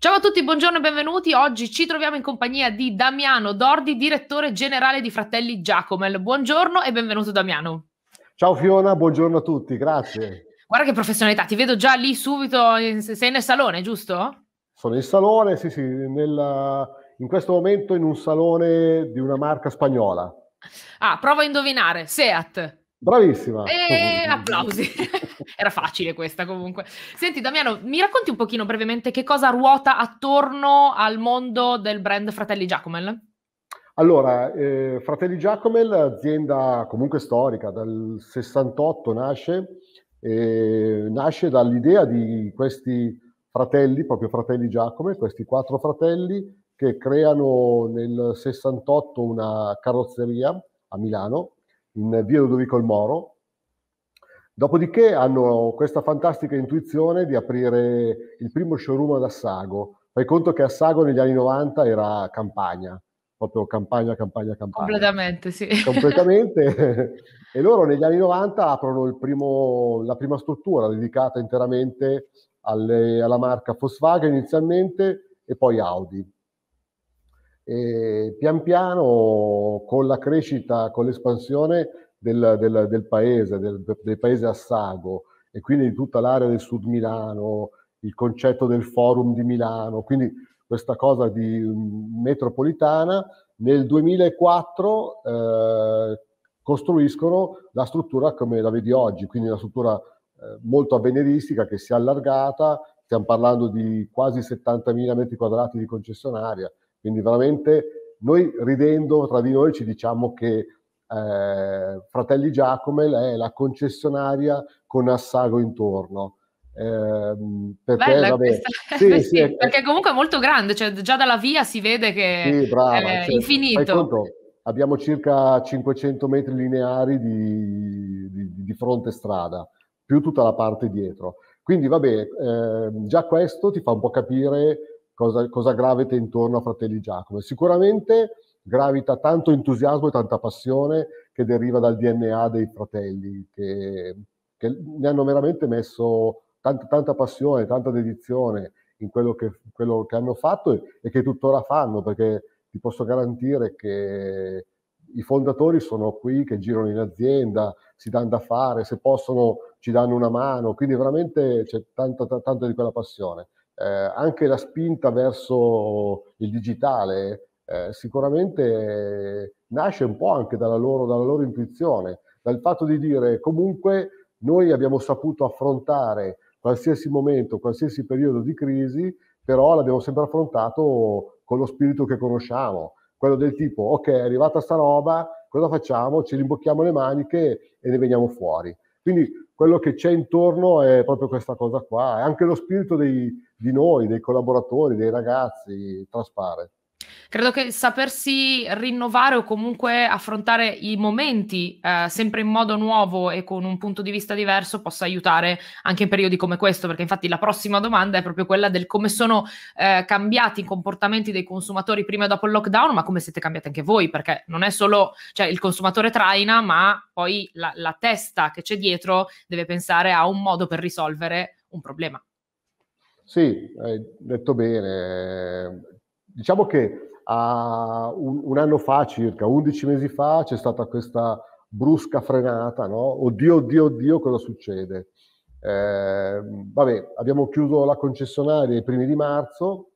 Ciao a tutti, buongiorno e benvenuti. Oggi ci troviamo in compagnia di Damiano Dordi, direttore generale di Fratelli Giacomel. Buongiorno e benvenuto Damiano. Ciao Fiona, buongiorno a tutti, grazie. Guarda che professionalità, ti vedo già lì subito, sei nel salone, giusto? Sono in salone, sì, sì, nel, in questo momento in un salone di una marca spagnola. Ah, provo a indovinare, Seat. Bravissima. E eh, applausi. Era facile questa comunque. Senti Damiano, mi racconti un pochino brevemente che cosa ruota attorno al mondo del brand Fratelli Giacomel? Allora, eh, Fratelli Giacomel, azienda comunque storica, dal 68 nasce, eh, nasce dall'idea di questi fratelli, proprio fratelli Giacome, questi quattro fratelli che creano nel 68 una carrozzeria a Milano, in via Ludovico il Moro, Dopodiché hanno questa fantastica intuizione di aprire il primo showroom ad Assago. Fai conto che Assago negli anni 90 era campagna, proprio campagna, campagna, campagna. Completamente, sì. Completamente. e loro negli anni 90 aprono primo, la prima struttura dedicata interamente alle, alla marca Volkswagen inizialmente e poi Audi. E pian piano con la crescita, con l'espansione, del, del, del paese, del, del paese Assago e quindi di tutta l'area del sud Milano, il concetto del forum di Milano, quindi questa cosa di mm, metropolitana. Nel 2004 eh, costruiscono la struttura come la vedi oggi, quindi una struttura eh, molto avveniristica che si è allargata, stiamo parlando di quasi 70.000 metri quadrati di concessionaria, quindi veramente noi ridendo tra di noi ci diciamo che eh, Fratelli Giacome è la concessionaria con Assago intorno. Eh, perché, Bella, vabbè, questa... sì, sì, sì, perché comunque è molto grande, cioè già dalla via si vede che brava, è certo. infinito. Conto, abbiamo circa 500 metri lineari di, di, di, fronte strada, più tutta la parte dietro. Quindi vabbè, eh, già questo ti fa un po' capire cosa, cosa grave intorno a Fratelli Giacomo. Sicuramente gravita tanto entusiasmo e tanta passione che deriva dal DNA dei fratelli, che, che ne hanno veramente messo tanta, tanta passione, tanta dedizione in quello che, quello che hanno fatto e, e, che tuttora fanno, perché ti posso garantire che i fondatori sono qui, che girano in azienda, si danno da fare, se possono ci danno una mano, quindi veramente c'è tanta, tanta di quella passione. Eh, anche la spinta verso il digitale, eh, sicuramente nasce un po' anche dalla loro, dalla loro intuizione, dal fatto di dire comunque noi abbiamo saputo affrontare qualsiasi momento, qualsiasi periodo di crisi, però l'abbiamo sempre affrontato con lo spirito che conosciamo, quello del tipo ok è arrivata sta roba, cosa facciamo? Ci rimbocchiamo le maniche e ne veniamo fuori. Quindi quello che c'è intorno è proprio questa cosa qua, è anche lo spirito dei, di noi, dei collaboratori, dei ragazzi, traspare. Credo che sapersi rinnovare o comunque affrontare i momenti eh, sempre in modo nuovo e con un punto di vista diverso possa aiutare anche in periodi come questo, perché infatti la prossima domanda è proprio quella del come sono eh, cambiati i comportamenti dei consumatori prima e dopo il lockdown, ma come siete cambiati anche voi, perché non è solo cioè, il consumatore traina, ma poi la, la testa che c'è dietro deve pensare a un modo per risolvere un problema. Sì, hai detto bene Diciamo che uh, un, un, anno fa, circa 11 mesi fa, c'è stata questa brusca frenata, no? Oddio, oddio, oddio, cosa succede? Eh, vabbè, abbiamo chiuso la concessionaria i primi di marzo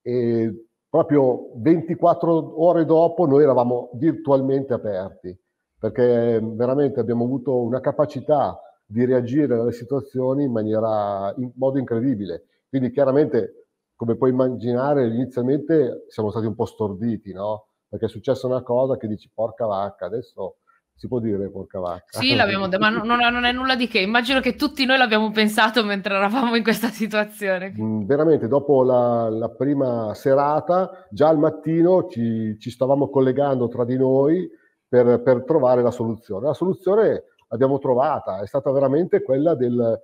e proprio 24 ore dopo noi eravamo virtualmente aperti perché veramente abbiamo avuto una capacità di reagire alle situazioni in maniera in modo incredibile. Quindi chiaramente come puoi immaginare, inizialmente siamo stati un po' storditi, no? Perché è successa una cosa che dici porca vacca, adesso si può dire porca vacca. Sì, l'abbiamo detto, ma non, non, è nulla di che. Immagino che tutti noi l'abbiamo pensato mentre eravamo in questa situazione. Mm, veramente, dopo la, la, prima serata, già al mattino ci, ci stavamo collegando tra di noi per, per trovare la soluzione. La soluzione l'abbiamo trovata, è stata veramente quella del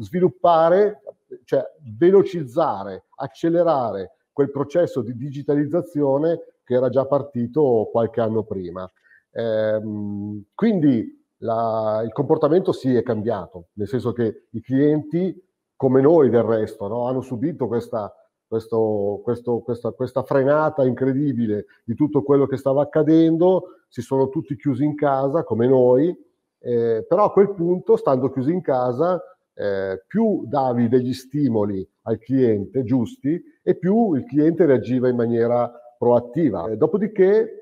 sviluppare, cioè velocizzare, accelerare quel processo di digitalizzazione che era già partito qualche anno prima. Ehm, quindi la, il comportamento si sì, è cambiato, nel senso che i clienti, come noi del resto, no, hanno subito questa, questo, questo, questa, questa frenata incredibile di tutto quello che stava accadendo, si sono tutti chiusi in casa come noi, eh, però a quel punto, stando chiusi in casa, eh, più davi degli stimoli al cliente giusti e più il cliente reagiva in maniera proattiva. Eh, dopodiché,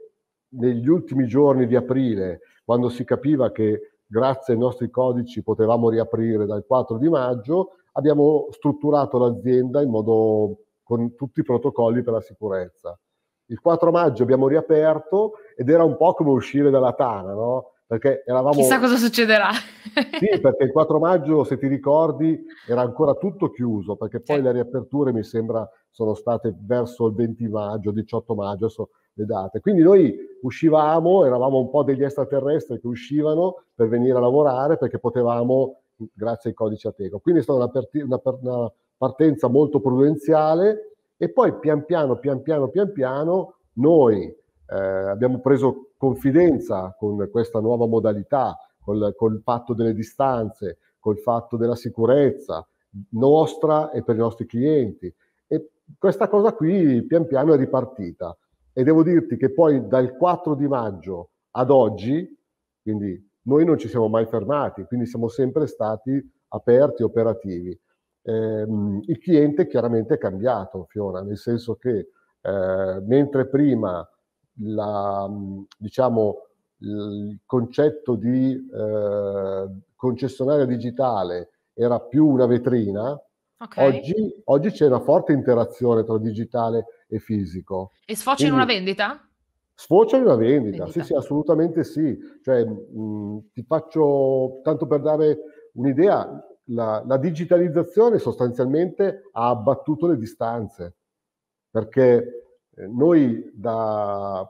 negli ultimi giorni di aprile, quando si capiva che grazie ai nostri codici potevamo riaprire dal 4 di maggio, abbiamo strutturato l'azienda in modo con tutti i protocolli per la sicurezza. Il 4 maggio abbiamo riaperto ed era un po' come uscire dalla tana, no? perché eravamo... Chissà cosa succederà. sì, perché il 4 maggio, se ti ricordi, era ancora tutto chiuso, perché poi le riaperture mi sembra sono state verso il 20 maggio, 18 maggio, adesso le date. Quindi noi uscivamo, eravamo un po' degli extraterrestri che uscivano per venire a lavorare perché potevamo, grazie ai codici Ateco. Quindi è stata una, parti- una, par- una partenza molto prudenziale e poi pian piano, pian piano, pian piano, noi eh, abbiamo preso confidenza con questa nuova modalità, col, col fatto delle distanze, col fatto della sicurezza nostra e per i nostri clienti. E questa cosa qui pian piano è ripartita e devo dirti che poi dal 4 di maggio ad oggi, quindi noi non ci siamo mai fermati, quindi siamo sempre stati aperti, operativi. Eh, il cliente chiaramente è cambiato, Fiona, nel senso che eh, mentre prima la, diciamo, il concetto di eh, concessionaria digitale era più una vetrina, okay. oggi, oggi, c'è una forte interazione tra digitale e fisico. E sfocia Quindi, in una vendita? Sfocia in una vendita, vendita. sì, sì, assolutamente sì. Cioè, mh, ti faccio, tanto per dare un'idea, la, la digitalizzazione sostanzialmente ha abbattuto le distanze, perché eh, noi da,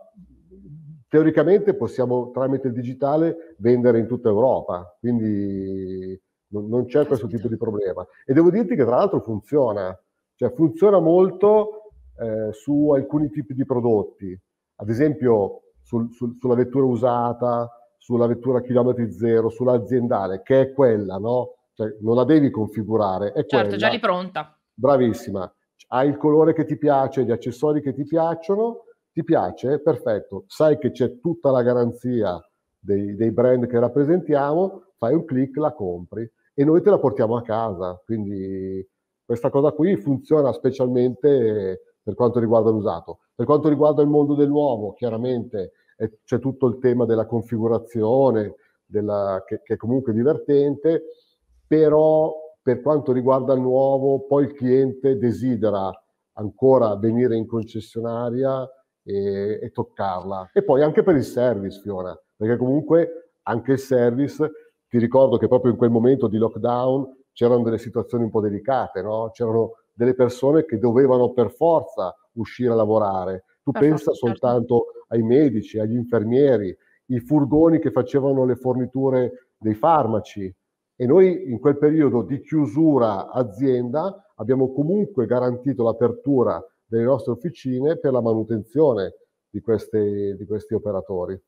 teoricamente possiamo tramite il digitale vendere in tutta Europa, quindi non, non c'è questo tipo di problema. E devo dirti che tra l'altro funziona, cioè funziona molto eh, su alcuni tipi di prodotti, ad esempio sul, sul, sulla vettura usata, sulla vettura a chilometri zero, sull'aziendale, che è quella, no? Cioè, non la devi configurare. È certo, quella. già lì pronta. Bravissima hai il colore che ti piace, gli accessori che ti piacciono, ti piace? Perfetto, sai che c'è tutta la garanzia dei, dei brand che rappresentiamo, fai un clic, la compri e noi te la portiamo a casa. Quindi questa cosa qui funziona specialmente per quanto riguarda l'usato. Per quanto riguarda il mondo del chiaramente è, c'è tutto il tema della configurazione, della, che, che è comunque divertente, però per quanto riguarda il nuovo, poi il cliente desidera ancora venire in concessionaria e, e toccarla. E poi anche per il service, Fiona, perché comunque anche il service, ti ricordo che proprio in quel momento di lockdown c'erano delle situazioni un po' delicate, no? c'erano delle persone che dovevano per forza uscire a lavorare. Tu per pensa certo. soltanto ai medici, agli infermieri, i furgoni che facevano le forniture dei farmaci, e noi in quel periodo di chiusura azienda abbiamo comunque garantito l'apertura delle nostre officine per la manutenzione di, queste, di questi operatori.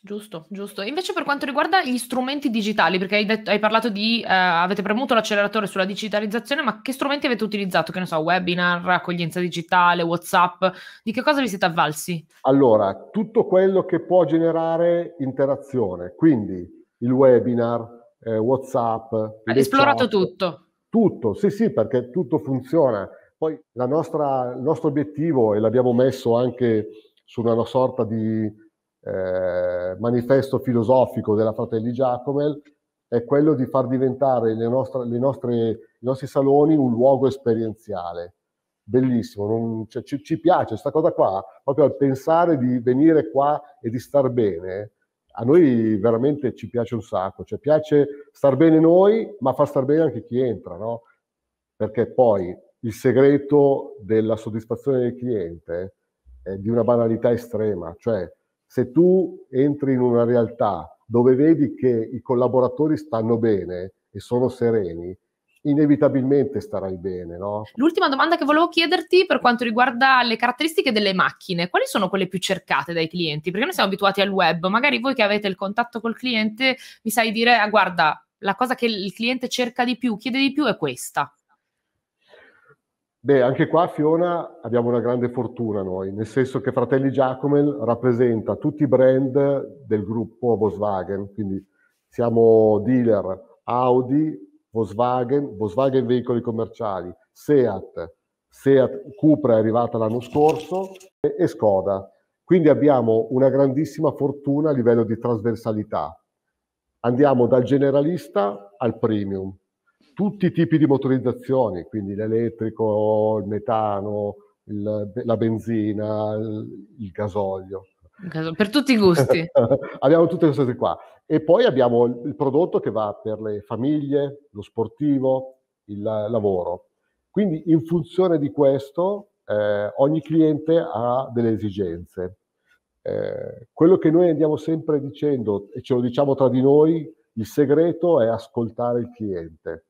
Giusto, giusto. Invece per quanto riguarda gli strumenti digitali, perché hai, detto, hai parlato di, eh, avete premuto l'acceleratore sulla digitalizzazione, ma che strumenti avete utilizzato? Che ne so, webinar, accoglienza digitale, Whatsapp, di che cosa vi siete avvalsi? Allora, tutto quello che può generare interazione, quindi il webinar, eh, WhatsApp. Ha esplorato chat, tutto. Tutto, sì, sì, perché tutto funziona. Poi nostra, il nostro obiettivo, e l'abbiamo messo anche su una sorta di eh, manifesto filosofico della Fratelli Giacomel, è quello di far diventare le nostre, le nostre, i nostri saloni un luogo esperienziale. Bellissimo, non, cioè, ci, ci, piace questa cosa qua, proprio al pensare di venire qua e di star bene, a noi veramente ci piace un sacco, cioè piace star bene noi, ma fa star bene anche chi entra, no? Perché poi il segreto della soddisfazione del cliente è di una banalità estrema, cioè se tu entri in una realtà dove vedi che i collaboratori stanno bene e sono sereni, inevitabilmente starai bene. No? L'ultima domanda che volevo chiederti per quanto riguarda le caratteristiche delle macchine, quali sono quelle più cercate dai clienti? Perché noi siamo abituati al web, magari voi che avete il contatto col cliente mi sai dire, ah, guarda, la cosa che il cliente cerca di più, chiede di più è questa. Beh, anche qua Fiona abbiamo una grande fortuna noi, nel senso che Fratelli Giacomel rappresenta tutti i brand del gruppo Volkswagen, quindi siamo dealer Audi, Volkswagen, Volkswagen Veicoli Commerciali, Seat, Seat Cupra è arrivata l'anno scorso e, e Skoda. Quindi abbiamo una grandissima fortuna a livello di trasversalità. Andiamo dal generalista al premium. Tutti i tipi di motorizzazioni, quindi l'elettrico, il metano, il, la benzina, il, il gasolio. Per tutti i gusti. abbiamo tutte queste cose qua. E poi abbiamo il prodotto che va per le famiglie, lo sportivo, il lavoro. Quindi in funzione di questo eh, ogni cliente ha delle esigenze. Eh, quello che noi andiamo sempre dicendo e ce lo diciamo tra di noi, il segreto è ascoltare il cliente.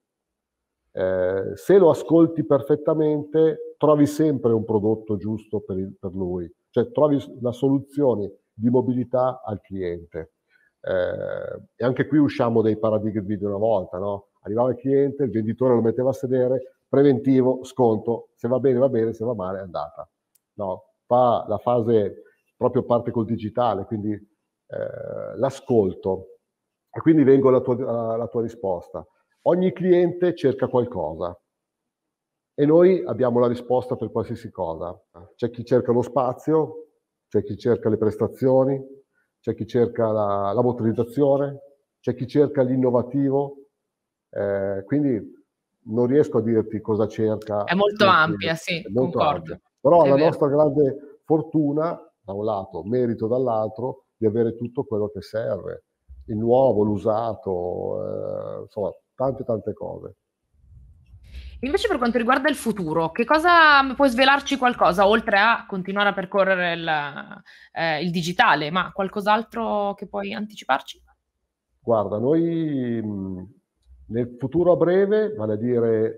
Eh, se lo ascolti perfettamente, trovi sempre un prodotto giusto per, il, per lui, cioè trovi la soluzione di mobilità al cliente. Eh, e anche qui usciamo dai paradigmi di una volta, no? Arrivava il cliente, il venditore lo metteva a sedere, preventivo, sconto, se va bene va bene, se va male è andata. No, fa la fase proprio parte col digitale, quindi eh, l'ascolto. E quindi vengo alla tua, alla tua risposta. Ogni cliente cerca qualcosa, e noi abbiamo la risposta per qualsiasi cosa. C'è chi cerca lo spazio, c'è chi cerca le prestazioni, c'è chi cerca la, la motorizzazione, c'è chi cerca l'innovativo, eh, quindi non riesco a dirti cosa cerca. È molto ampia, sì, molto concordo. Ampia. Però è la vero. nostra grande fortuna, da un lato, merito dall'altro, di avere tutto quello che serve, il nuovo, l'usato, eh, insomma, tante tante cose. Invece per quanto riguarda il futuro, che cosa puoi svelarci qualcosa oltre a continuare a percorrere il, eh, il digitale, ma qualcos'altro che puoi anticiparci? Guarda, noi nel futuro a breve, vale a dire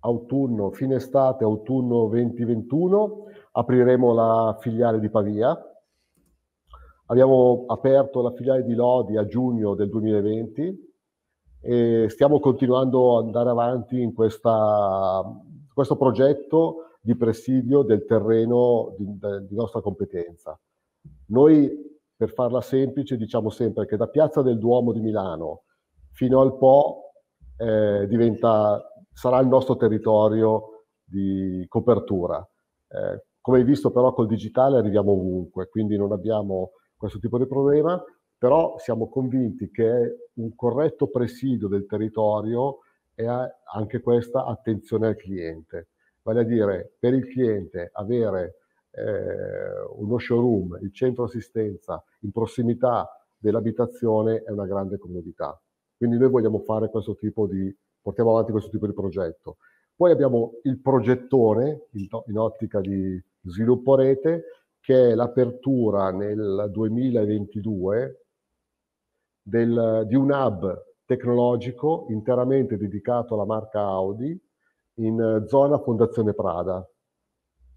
autunno, fine estate, autunno 2021, apriremo la filiale di Pavia. Abbiamo aperto la filiale di Lodi a giugno del 2020 e stiamo continuando ad andare avanti in questa, questo progetto di presidio del terreno di, di nostra competenza. Noi, per farla semplice, diciamo sempre che da Piazza del Duomo di Milano fino al Po eh, diventa, sarà il nostro territorio di copertura. Eh, come hai visto però col digitale arriviamo ovunque, quindi non abbiamo questo tipo di problema però siamo convinti che un corretto presidio del territorio è anche questa attenzione al cliente, vale a dire per il cliente avere eh, uno showroom, il centro assistenza in prossimità dell'abitazione è una grande comodità. Quindi noi vogliamo fare questo tipo di, portiamo avanti questo tipo di progetto. Poi abbiamo il progettore in, in ottica di sviluppo rete che è l'apertura nel 2022 del, di un hub tecnologico interamente dedicato alla marca Audi in eh, zona Fondazione Prada.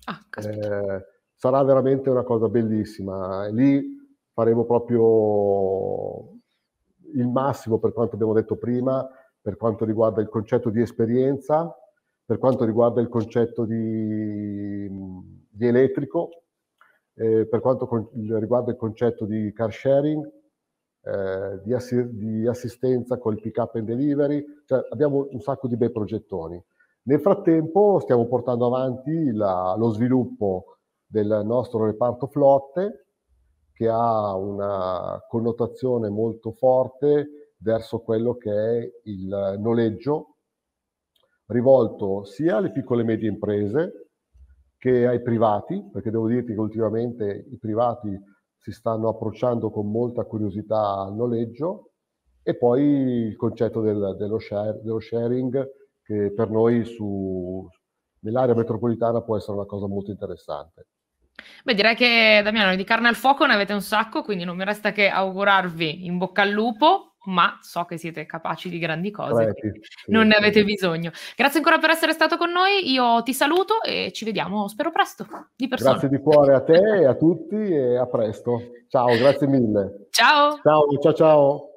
Ah, eh, sarà veramente una cosa bellissima. Lì faremo proprio il massimo per quanto abbiamo detto prima, per quanto riguarda il concetto di esperienza, per quanto riguarda il concetto di, di elettrico, eh, per quanto con, riguarda il concetto di car sharing, eh, di, assi- di, assistenza col pick up and delivery, cioè abbiamo un sacco di bei progettoni. Nel frattempo stiamo portando avanti la, lo sviluppo del nostro reparto flotte che ha una connotazione molto forte verso quello che è il noleggio rivolto sia alle piccole e medie imprese che ai privati, perché devo dirti che ultimamente i privati si stanno approcciando con molta curiosità al noleggio e poi il concetto del, dello, share, dello, sharing che per noi su, nell'area metropolitana può essere una cosa molto interessante. Beh, direi che Damiano di carne al fuoco ne avete un sacco, quindi non mi resta che augurarvi in bocca al lupo ma so che siete capaci di grandi cose, sì, sì, non ne avete bisogno. Grazie ancora per essere stato con noi, io ti saluto e ci vediamo, spero presto, di persona. Grazie di cuore a te e a tutti e a presto. Ciao, grazie mille. Ciao. Ciao, ciao, ciao.